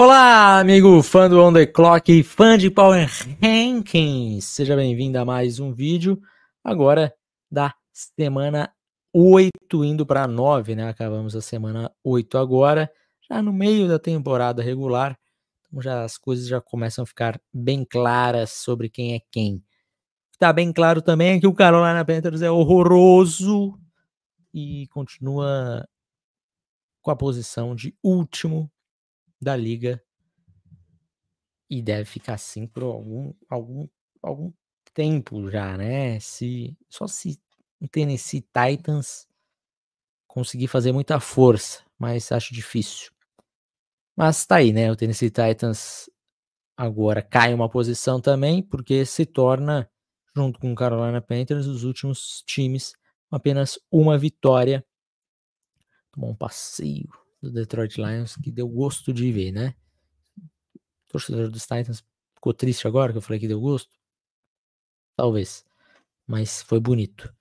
Olá, amigo fã do On The Clock e fã de Power Rankings! Seja bem-vindo a mais um vídeo, agora da semana 8 indo para 9, né? Acabamos a semana 8 agora, já no meio da temporada regular, então já as coisas já começam a ficar bem claras sobre quem é quem. tá bem claro também que o Carolina Panthers é horroroso e continua com a posição de último da liga e deve ficar assim por algum algum algum tempo já, né? Se só se o Tennessee Titans conseguir fazer muita força, mas acho difícil. Mas tá aí, né? O Tennessee Titans agora cai uma posição também, porque se torna, junto com o Carolina Panthers, os últimos times com apenas uma vitória. Tomou um passeio do Detroit Lions que deu gosto de ver, né? O torcedor dos Titans ficou triste agora que eu falei que deu gosto? Talvez. Mas foi bonito.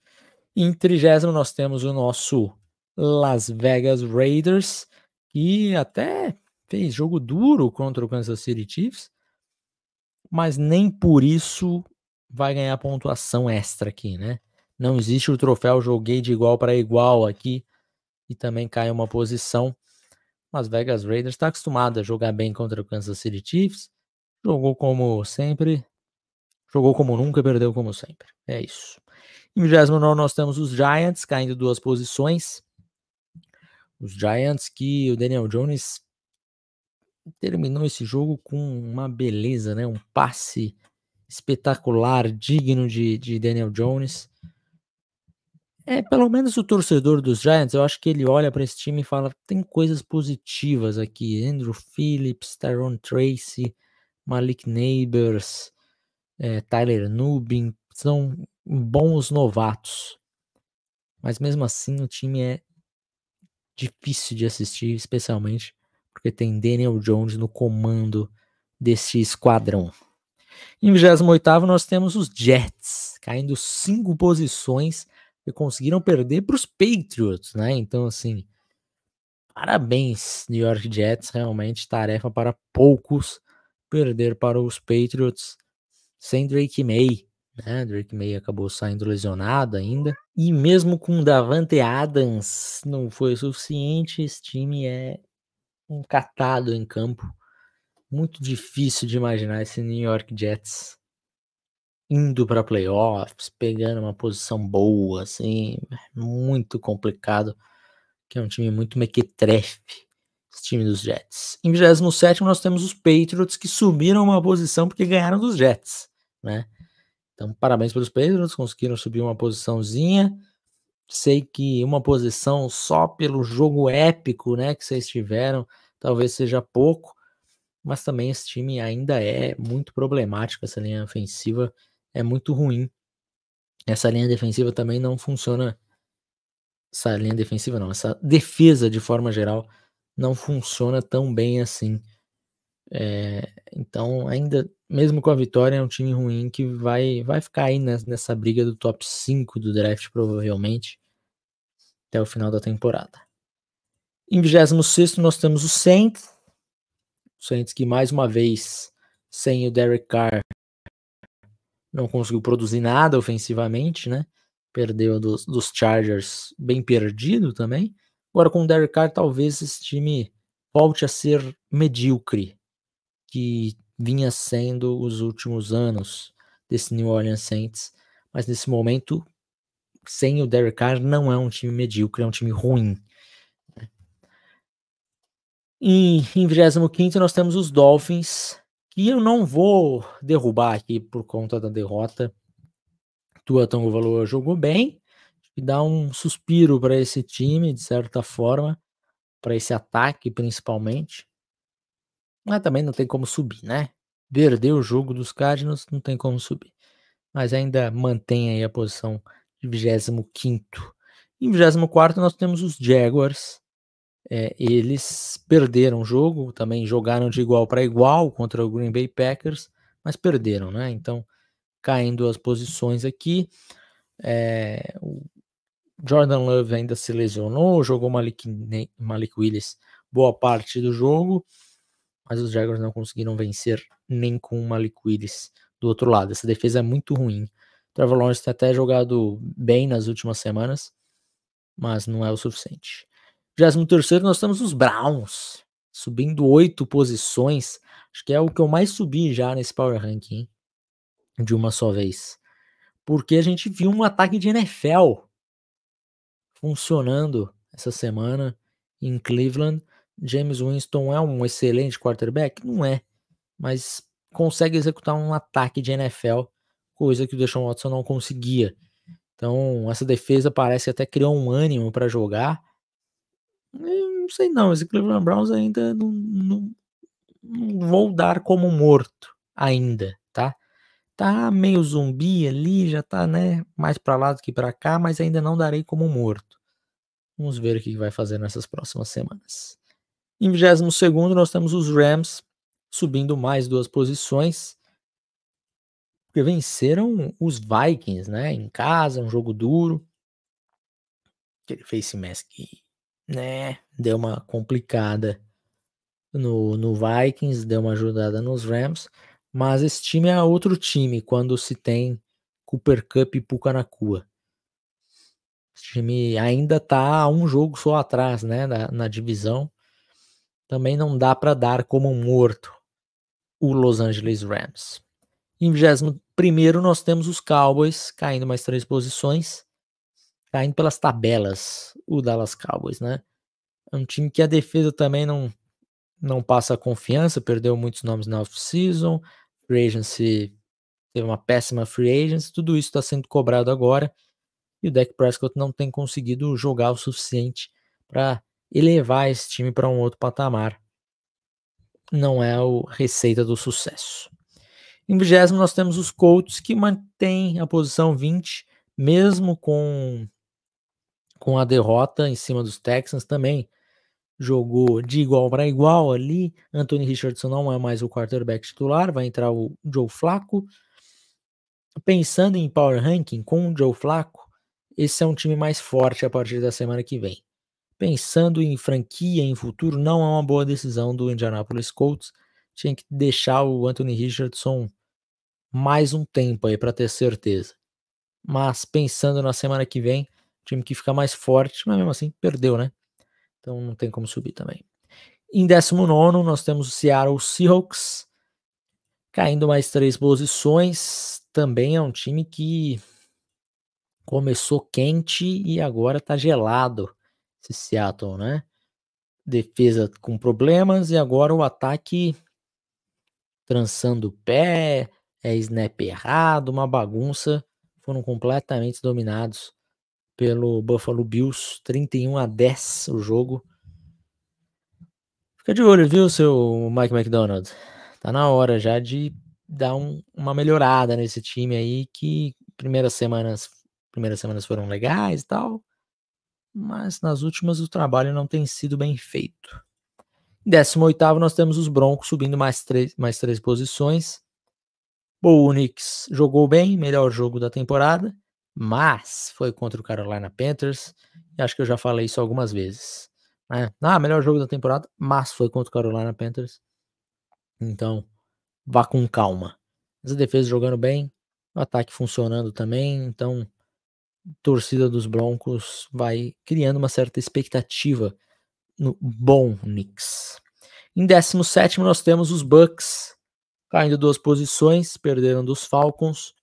Em trigésimo nós temos o nosso Las Vegas Raiders, que até fez jogo duro contra o Kansas City Chiefs, mas nem por isso vai ganhar pontuação extra aqui, né? Não existe o troféu joguei de igual para igual aqui e também cai uma posição. Las Vegas Raiders está acostumado a jogar bem contra o Kansas City Chiefs. Jogou como sempre, jogou como nunca, perdeu como sempre. É isso. Em 29 nós temos os Giants caindo duas posições. Os Giants que o Daniel Jones terminou esse jogo com uma beleza, né? Um passe espetacular, digno de, de Daniel Jones. É, pelo menos o torcedor dos Giants, eu acho que ele olha para esse time e fala: tem coisas positivas aqui. Andrew Phillips, Tyrone Tracy, Malik Neighbors, é, Tyler Nubin, são bons novatos. Mas mesmo assim, o time é difícil de assistir, especialmente porque tem Daniel Jones no comando desse esquadrão. Em 28 nós temos os Jets, caindo cinco posições e conseguiram perder para os Patriots, né? Então, assim, parabéns, New York Jets, realmente tarefa para poucos perder para os Patriots sem Drake May, né? Drake May acabou saindo lesionado ainda. E mesmo com Davante Adams não foi suficiente, esse time é um catado em campo. Muito difícil de imaginar esse New York Jets indo para playoffs, pegando uma posição boa, assim, muito complicado, que é um time muito mequetrefe, esse time dos Jets. Em 27 nós temos os Patriots que subiram uma posição porque ganharam dos Jets, né? Então, parabéns pelos Patriots, conseguiram subir uma posiçãozinha. Sei que uma posição só pelo jogo épico, né, que vocês tiveram, talvez seja pouco, mas também esse time ainda é muito problemático, essa linha ofensiva é muito ruim. Essa linha defensiva também não funciona. Essa linha defensiva não, essa defesa de forma geral não funciona tão bem assim. É, então, ainda mesmo com a vitória, é um time ruim que vai, vai ficar aí nessa briga do top 5 do draft, provavelmente, até o final da temporada. Em 26 nós temos o Saints. O Saints que mais uma vez, sem o Derek Carr, não conseguiu produzir nada ofensivamente, né? Perdeu dos, dos Chargers bem perdido também. Agora com o Derek Carr, talvez esse time volte a ser medíocre, que vinha sendo os últimos anos desse New Orleans Saints. Mas nesse momento, sem o Derek Carr, não é um time medíocre, é um time ruim. Né? E em 25 nós temos os Dolphins, que eu não vou derrubar aqui por conta da derrota. Tua Tongo Valor jogou bem, e dá um suspiro para esse time, de certa forma, para esse ataque principalmente. Mas também não tem como subir, né? Perder o jogo dos Cardinals não tem como subir. Mas ainda mantém aí a posição de 25. Em 24 nós temos os Jaguars, é, eles perderam o jogo, também jogaram de igual para igual contra o Green Bay Packers, mas perderam, né? Então, caindo as posições aqui, é, o Jordan Love ainda se lesionou, jogou Malik, Malik Willis boa parte do jogo, mas os Jaguars não conseguiram vencer nem com o Malik Willis do outro lado. Essa defesa é muito ruim. Trevor Lawrence tem até jogado bem nas últimas semanas, mas não é o suficiente. 23 nós temos os Browns, subindo oito posições. Acho que é o que eu mais subi já nesse Power Ranking, de uma só vez. Porque a gente viu um ataque de NFL funcionando essa semana em Cleveland. James Winston é um excelente quarterback? Não é, mas consegue executar um ataque de NFL, coisa que o Deshaun Watson não conseguia. Então, essa defesa parece até criou um ânimo para jogar não sei não, esse Cleveland Browns ainda não, não, não vou dar como morto ainda, tá? Tá meio zumbi ali, já tá, né, mais para lá do que para cá, mas ainda não darei como morto. Vamos ver o que vai fazer nessas próximas semanas. Em 22 nós temos os Rams subindo mais duas posições, porque venceram os Vikings, né, em casa, um jogo duro. Aquele face mask né, deu uma complicada no, no Vikings, deu uma ajudada nos Rams, mas esse time é outro time quando se tem Cooper Cup e cua. Esse time ainda tá um jogo só atrás, né, na, na divisão. Também não dá para dar como morto o Los Angeles Rams. Em 21 nós temos os Cowboys caindo mais três posições caindo pelas tabelas o Dallas Cowboys, né? É um time que a defesa também não, não passa confiança, perdeu muitos nomes na off-season, free agency teve uma péssima free agency, tudo isso está sendo cobrado agora e o Dak Prescott não tem conseguido jogar o suficiente para elevar esse time para um outro patamar. Não é a receita do sucesso. Em vigésimo nós temos os Colts que mantém a posição 20, mesmo com com a derrota em cima dos Texans também jogou de igual para igual ali. Anthony Richardson não é mais o quarterback titular, vai entrar o Joe Flacco. Pensando em power ranking com o Joe Flacco, esse é um time mais forte a partir da semana que vem. Pensando em franquia, em futuro, não é uma boa decisão do Indianapolis Colts. Tinha que deixar o Anthony Richardson mais um tempo aí para ter certeza. Mas pensando na semana que vem, time que fica mais forte, mas mesmo assim perdeu, né? Então não tem como subir também. Em 19, nós temos o Seattle Seahawks, caindo mais três posições. Também é um time que começou quente e agora tá gelado, esse Seattle, né? Defesa com problemas e agora o ataque trançando o pé, é snap errado, uma bagunça. Foram completamente dominados pelo Buffalo Bills, 31 a 10 o jogo. Fica de olho, viu, seu Mike McDonald? Tá na hora já de dar um, uma melhorada nesse time aí que primeiras semanas, primeiras semanas foram legais e tal, mas nas últimas o trabalho não tem sido bem feito. Em 18 nós temos os Broncos subindo mais três, mais três posições. o Unix jogou bem, melhor jogo da temporada mas foi contra o Carolina Panthers. E acho que eu já falei isso algumas vezes. Né? Ah, melhor jogo da temporada, mas foi contra o Carolina Panthers. Então, vá com calma. Mas a defesa jogando bem, o ataque funcionando também. Então, torcida dos Broncos vai criando uma certa expectativa no bom Knicks. Em 17 nós temos os Bucks caindo duas posições, perderam dos Falcons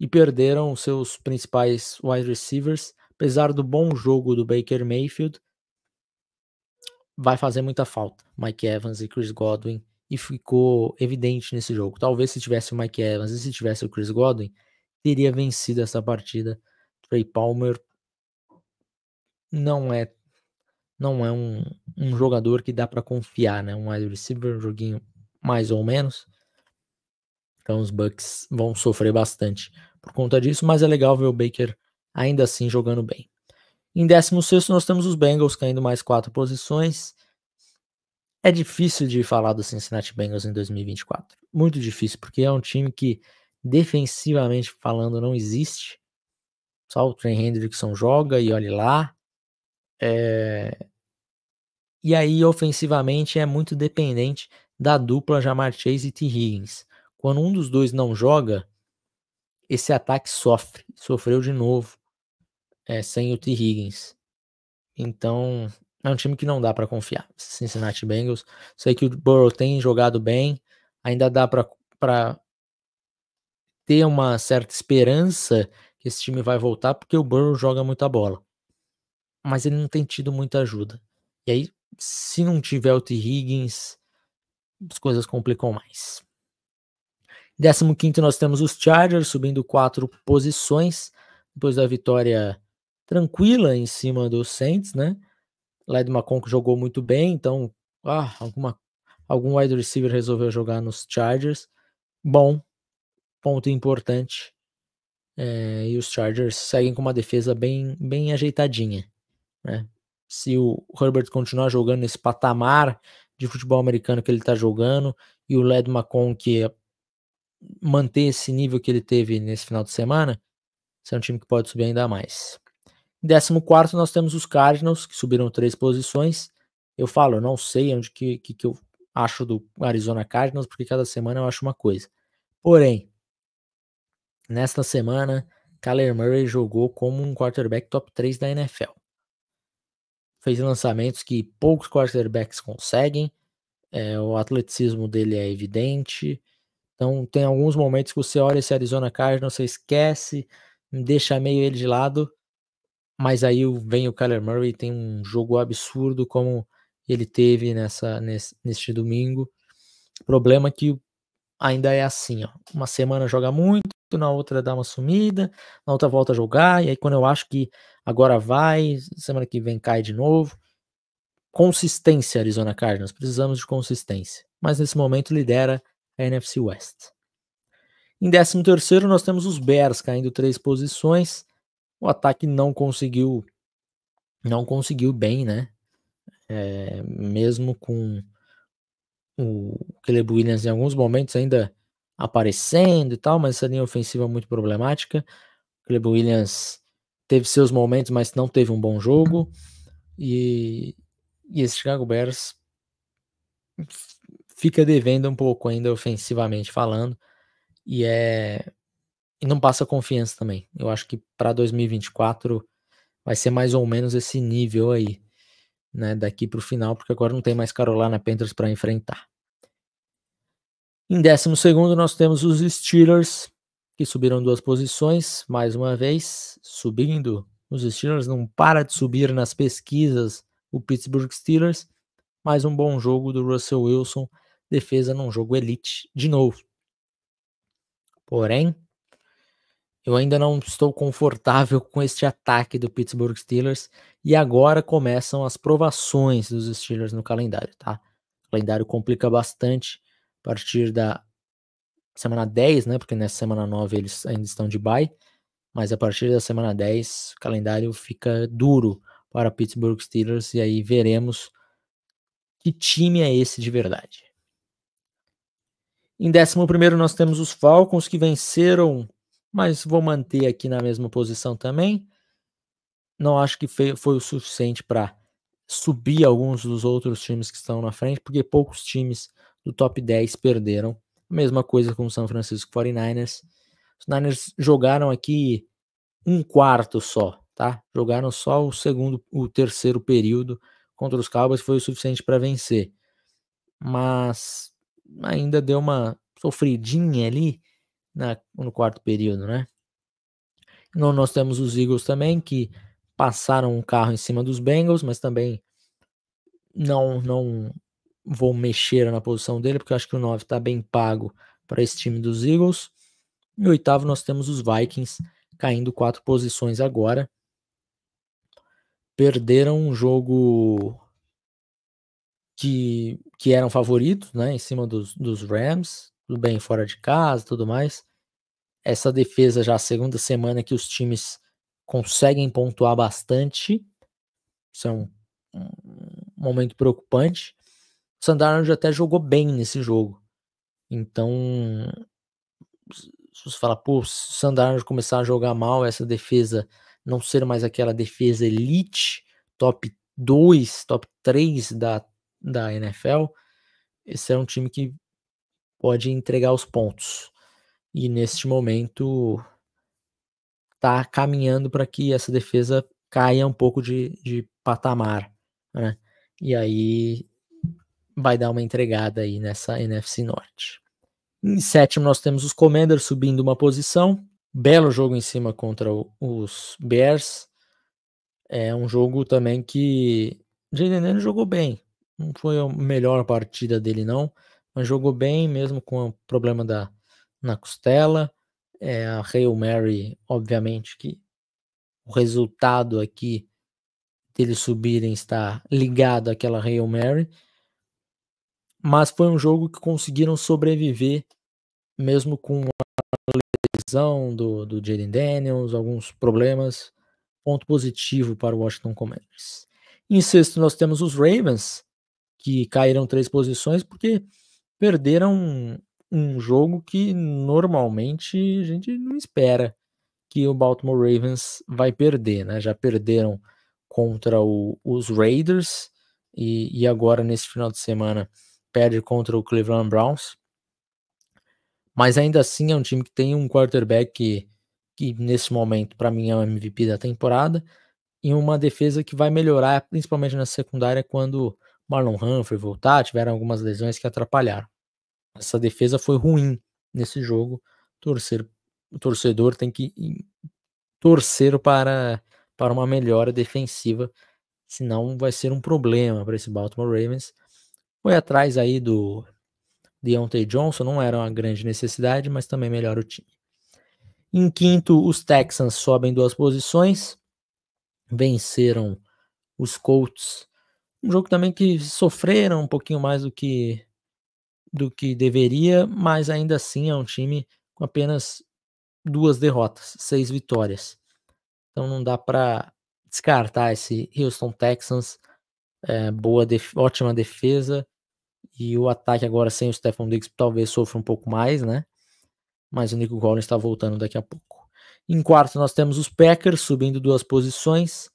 e perderam seus principais wide receivers. Apesar do bom jogo do Baker Mayfield, vai fazer muita falta Mike Evans e Chris Godwin. E ficou evidente nesse jogo. Talvez se tivesse o Mike Evans e se tivesse o Chris Godwin, teria vencido essa partida. Trey Palmer não é não é um, um jogador que dá para confiar, né? Um wide receiver, um joguinho mais ou menos. Então os Bucks vão sofrer bastante por conta disso, mas é legal ver o Baker ainda assim jogando bem. Em 16 nós temos os Bengals caindo mais quatro posições. É difícil de falar do Cincinnati Bengals em 2024. Muito difícil, porque é um time que defensivamente falando não existe. Só o Trey Hendrickson joga e olhe lá. É... E aí, ofensivamente, é muito dependente da dupla Jamar Chase e T. Higgins. Quando um dos dois não joga, esse ataque sofre, sofreu de novo é, sem o T. Higgins. Então, é um time que não dá para confiar. Cincinnati Bengals. Sei que o Burrow tem jogado bem, ainda dá para ter uma certa esperança que esse time vai voltar, porque o Burrow joga muita bola. Mas ele não tem tido muita ajuda. E aí, se não tiver o T. Higgins, as coisas complicam mais. Décimo quinto nós temos os Chargers subindo quatro posições, depois da vitória tranquila em cima dos Saints, né? Led McConk jogou muito bem, então ah, alguma, algum wide receiver resolveu jogar nos Chargers. Bom, ponto importante. É, e os Chargers seguem com uma defesa bem, bem ajeitadinha. Né? Se o Herbert continuar jogando nesse patamar de futebol americano que ele está jogando e o Led que manter esse nível que ele teve nesse final de semana, esse é um time que pode subir ainda mais. Em 14 nós temos os Cardinals, que subiram três posições. Eu falo, eu não sei onde que, que, que eu acho do Arizona Cardinals, porque cada semana eu acho uma coisa. Porém, nesta semana, Kyler Murray jogou como um quarterback top 3 da NFL. Fez lançamentos que poucos quarterbacks conseguem. É, o atleticismo dele é evidente. Então, tem alguns momentos que você olha esse Arizona Cardinals, você esquece, deixa meio ele de lado, mas aí vem o Kyler Murray tem um jogo absurdo como ele teve nessa nesse, neste domingo. Problema é que ainda é assim, ó. Uma semana joga muito, na outra dá uma sumida, na outra volta a jogar, e aí quando eu acho que agora vai, semana que vem cai de novo. Consistência, Arizona Cardinals, precisamos de consistência. Mas nesse momento lidera a NFC West. Em 13 nós temos os Bears caindo três posições. O ataque não conseguiu não conseguiu bem, né? É, mesmo com o Caleb Williams em alguns momentos ainda aparecendo e tal, mas essa linha ofensiva é muito problemática. O Caleb Williams teve seus momentos, mas não teve um bom jogo. E, e esse Chicago Bears fica devendo um pouco ainda ofensivamente falando e é e não passa confiança também. Eu acho que para 2024 vai ser mais ou menos esse nível aí, né, daqui para o final, porque agora não tem mais Carolina Panthers para enfrentar. Em décimo segundo nós temos os Steelers que subiram duas posições, mais uma vez subindo. Os Steelers não para de subir nas pesquisas. O Pittsburgh Steelers mais um bom jogo do Russell Wilson defesa num jogo elite de novo. Porém, eu ainda não estou confortável com este ataque do Pittsburgh Steelers e agora começam as provações dos Steelers no calendário, tá? O calendário complica bastante a partir da semana 10, né? Porque nessa semana 9 eles ainda estão de bye, mas a partir da semana 10 o calendário fica duro para Pittsburgh Steelers e aí veremos que time é esse de verdade. Em 11 nós temos os Falcons que venceram, mas vou manter aqui na mesma posição também. Não acho que foi o suficiente para subir alguns dos outros times que estão na frente, porque poucos times do top 10 perderam. mesma coisa com o São Francisco 49ers. Os Niners jogaram aqui um quarto só, tá? Jogaram só o segundo, o terceiro período contra os Cowboys foi o suficiente para vencer. Mas ainda deu uma sofridinha ali na, no quarto período, né? Então, nós temos os Eagles também que passaram um carro em cima dos Bengals, mas também não não vou mexer na posição dele, porque eu acho que o 9 está bem pago para esse time dos Eagles. E oitavo nós temos os Vikings caindo quatro posições agora. Perderam um jogo que, que eram favoritos, né, em cima dos, dos Rams, tudo bem, fora de casa, tudo mais. Essa defesa já a segunda semana que os times conseguem pontuar bastante, isso é um, um momento preocupante. O já até jogou bem nesse jogo, então se você fala, pô, se o começar a jogar mal, essa defesa não ser mais aquela defesa elite, top 2, top 3 da, da NFL, esse é um time que pode entregar os pontos. E neste momento está caminhando para que essa defesa caia um pouco de, de patamar. Né? E aí vai dar uma entregada aí nessa NFC Norte. Em sétimo, nós temos os Commanders subindo uma posição. Belo jogo em cima contra os Bears. É um jogo também que Jaden jogou bem. Não foi a melhor partida dele, não. Mas jogou bem, mesmo com o problema da, na costela. É, a Hail Mary, obviamente, que o resultado aqui deles subirem está ligado àquela Hail Mary. Mas foi um jogo que conseguiram sobreviver, mesmo com a lesão do, do Jaden Daniels, alguns problemas. Ponto positivo para o Washington Commanders. Em sexto, nós temos os Ravens, que caíram três posições porque perderam um jogo que normalmente a gente não espera que o Baltimore Ravens vai perder, né? Já perderam contra o, os Raiders e, e, agora nesse final de semana perde contra o Cleveland Browns. Mas ainda assim é um time que tem um quarterback que, que nesse momento para mim é o MVP da temporada e uma defesa que vai melhorar principalmente na secundária quando Marlon Humphrey voltar, tiveram algumas lesões que atrapalharam. Essa defesa foi ruim nesse jogo. Torcer, o torcedor tem que torcer para, para uma melhora defensiva, senão vai ser um problema para esse Baltimore Ravens. Foi atrás aí do Deontay Johnson, não era uma grande necessidade, mas também melhora o time. Em quinto, os Texans sobem duas posições, venceram os Colts um jogo também que sofreram um pouquinho mais do que do que deveria, mas ainda assim é um time com apenas duas derrotas, seis vitórias. Então não dá para descartar esse Houston Texans. É, boa, def ótima defesa e o ataque agora sem o Stephon Diggs talvez sofra um pouco mais, né? Mas o Nico Collins está voltando daqui a pouco. Em quarto, nós temos os Packers subindo duas posições,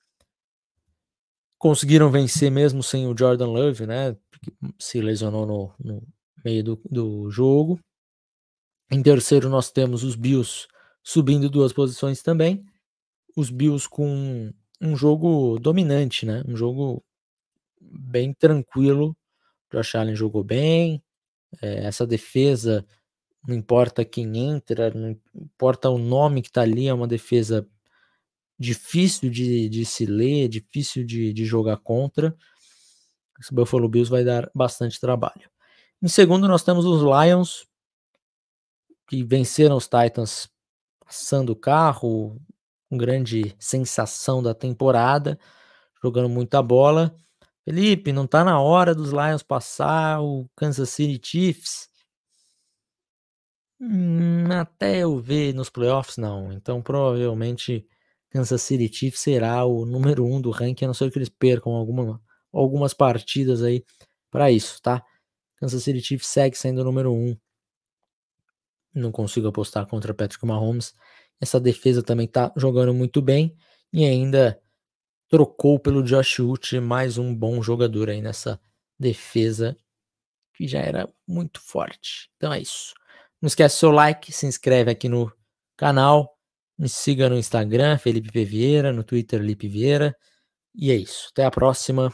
conseguiram vencer mesmo sem o Jordan Love, né? Que se lesionou no, no meio do, do jogo. Em terceiro, nós temos os Bills subindo duas posições também. Os Bills com um jogo dominante, né? Um jogo bem tranquilo. O Josh Allen jogou bem. É, essa defesa, não importa quem entra, não importa o nome que tá ali, é uma defesa difícil de, de se ler, difícil de, de jogar contra. O Buffalo Bills vai dar bastante trabalho. Em segundo, nós temos os Lions, que venceram os Titans passando o carro, com grande sensação da temporada, jogando muita bola. Felipe, não está na hora dos Lions passar o Kansas City Chiefs? Hum, até eu ver nos playoffs, não. Então, provavelmente Kansas City Chiefs será o número um do ranking, a não ser que eles percam alguma, algumas partidas aí para isso, tá? Kansas City Chiefs segue sendo o número um. Não consigo apostar contra Patrick Mahomes. Essa defesa também tá jogando muito bem e ainda trocou pelo Josh Uchi, mais um bom jogador aí nessa defesa que já era muito forte. Então é isso. Não esquece seu like, se inscreve aqui no canal me siga no Instagram, Felipe Vieira, no Twitter, Lipe Vieira. E é isso. Até a próxima.